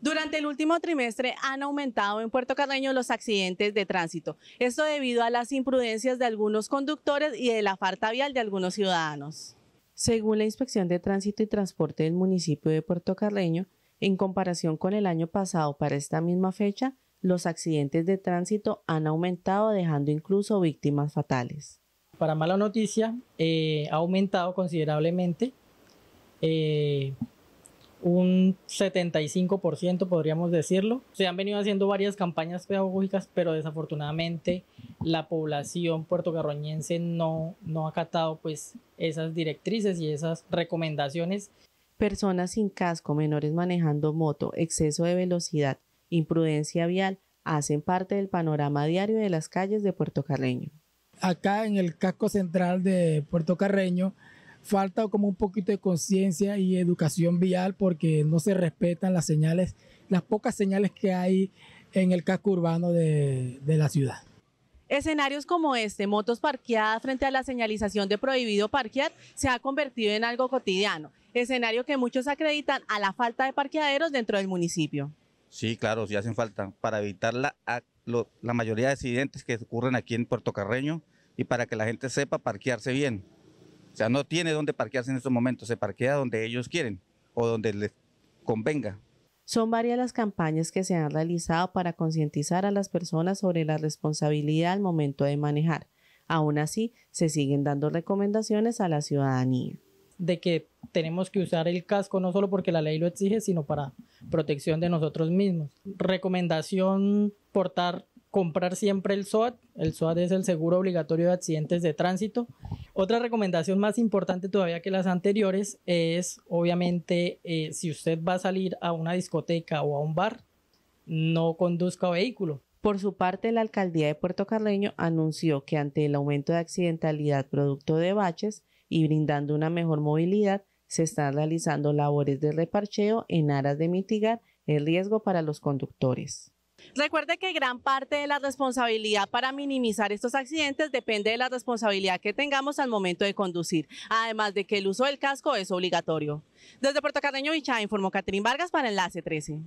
Durante el último trimestre han aumentado en Puerto Carreño los accidentes de tránsito. Esto debido a las imprudencias de algunos conductores y de la falta vial de algunos ciudadanos. Según la Inspección de Tránsito y Transporte del municipio de Puerto Carreño, en comparación con el año pasado para esta misma fecha, los accidentes de tránsito han aumentado dejando incluso víctimas fatales. Para mala noticia, eh, ha aumentado considerablemente. Eh, un 75% podríamos decirlo. Se han venido haciendo varias campañas pedagógicas, pero desafortunadamente la población puertocarroñense no, no ha acatado pues esas directrices y esas recomendaciones. Personas sin casco, menores manejando moto, exceso de velocidad, imprudencia vial, hacen parte del panorama diario de las calles de Puerto Carreño. Acá en el casco central de Puerto Carreño falta como un poquito de conciencia y educación vial porque no se respetan las señales, las pocas señales que hay en el casco urbano de, la ciudad. Escenarios como este, motos parqueadas frente a la señalización de prohibido parquear, se ha convertido en algo cotidiano, escenario que muchos acreditan a la falta de parqueaderos dentro del municipio. Sí, claro, sí hacen falta para evitar la, la mayoría de accidentes que ocurren aquí en Puerto Carreño y para que la gente sepa parquearse bien sea, no tiene dónde parquearse en estos momentos, se parquea donde ellos quieren o donde les convenga. Son varias las campañas que se han realizado para concientizar a las personas sobre la responsabilidad al momento de manejar. Aún así, se siguen dando recomendaciones a la ciudadanía. De que tenemos que usar el casco no solo porque la ley lo exige, sino para protección de nosotros mismos. Recomendación, portar, comprar siempre el SOAT. El SOAT es el seguro obligatorio de accidentes de tránsito otra recomendación más importante todavía que las anteriores es, obviamente, eh, si usted va a salir a una discoteca o a un bar, no conduzca vehículo. Por su parte, la alcaldía de Puerto Carreño anunció que ante el aumento de accidentalidad producto de baches y brindando una mejor movilidad, se están realizando labores de reparcheo en aras de mitigar el riesgo para los conductores. Recuerde que gran parte de la responsabilidad para minimizar estos accidentes depende de la responsabilidad que tengamos al momento de conducir, además de que el uso del casco es obligatorio. Desde Puerto Carreño, Cha informó Catherine Vargas para Enlace 13.